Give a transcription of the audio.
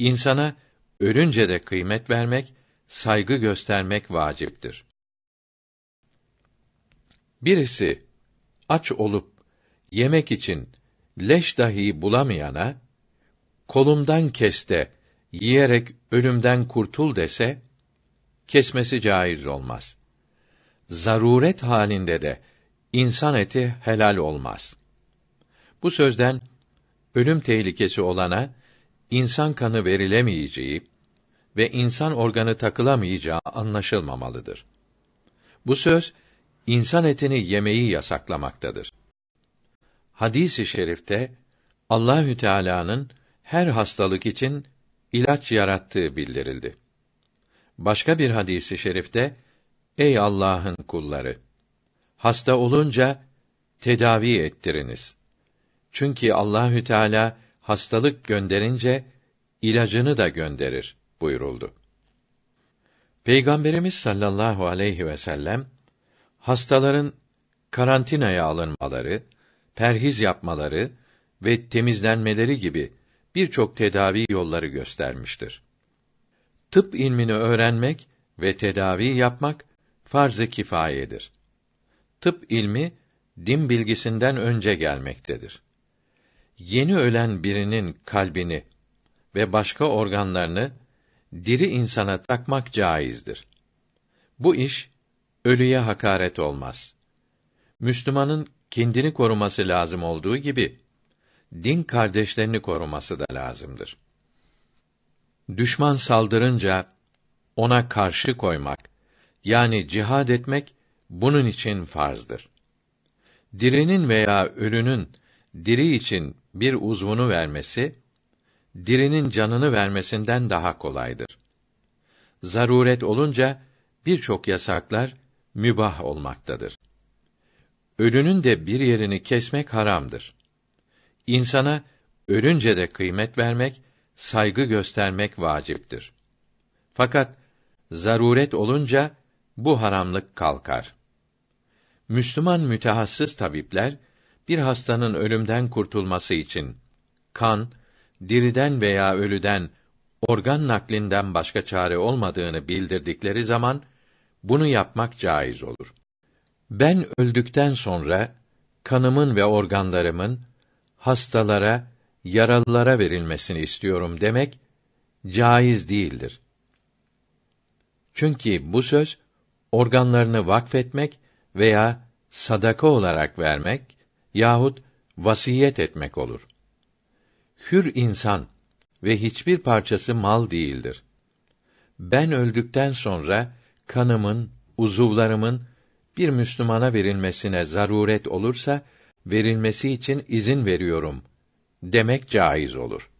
İnsana ölünce de kıymet vermek, saygı göstermek vaciptir. Birisi aç olup yemek için leş dahi bulamayana kolumdan keste yiyerek ölümden kurtul dese kesmesi caiz olmaz. Zaruret halinde de insan eti helal olmaz. Bu sözden ölüm tehlikesi olana insan kanı verilemeyeceği ve insan organı takılamayacağı anlaşılmamalıdır. Bu söz insan etini yemeyi yasaklamaktadır. Hadisi şerifte Allahü Teala'nın her hastalık için ilaç yarattığı bildirildi. Başka bir hadisi şerifte Ey Allah'ın kulları hasta olunca tedavi ettiriniz. Çünkü Allahü Teala hastalık gönderince ilacını da gönderir buyuruldu. Peygamberimiz sallallahu aleyhi ve sellem hastaların karantinaya alınmaları, perhiz yapmaları ve temizlenmeleri gibi birçok tedavi yolları göstermiştir. Tıp ilmini öğrenmek ve tedavi yapmak farz-ı kifayedir. Tıp ilmi din bilgisinden önce gelmektedir yeni ölen birinin kalbini ve başka organlarını diri insana takmak caizdir. Bu iş ölüye hakaret olmaz. Müslümanın kendini koruması lazım olduğu gibi din kardeşlerini koruması da lazımdır. Düşman saldırınca ona karşı koymak yani cihad etmek bunun için farzdır. Dirinin veya ölünün diri için bir uzvunu vermesi, dirinin canını vermesinden daha kolaydır. Zaruret olunca birçok yasaklar mübah olmaktadır. Ölünün de bir yerini kesmek haramdır. İnsana ölünce de kıymet vermek, saygı göstermek vaciptir. Fakat zaruret olunca bu haramlık kalkar. Müslüman mütehassıs tabipler bir hastanın ölümden kurtulması için kan diriden veya ölüden organ naklinden başka çare olmadığını bildirdikleri zaman bunu yapmak caiz olur. Ben öldükten sonra kanımın ve organlarımın hastalara, yaralılara verilmesini istiyorum demek caiz değildir. Çünkü bu söz organlarını vakfetmek veya sadaka olarak vermek yahut vasiyet etmek olur. Hür insan ve hiçbir parçası mal değildir. Ben öldükten sonra kanımın, uzuvlarımın bir Müslümana verilmesine zaruret olursa verilmesi için izin veriyorum demek caiz olur.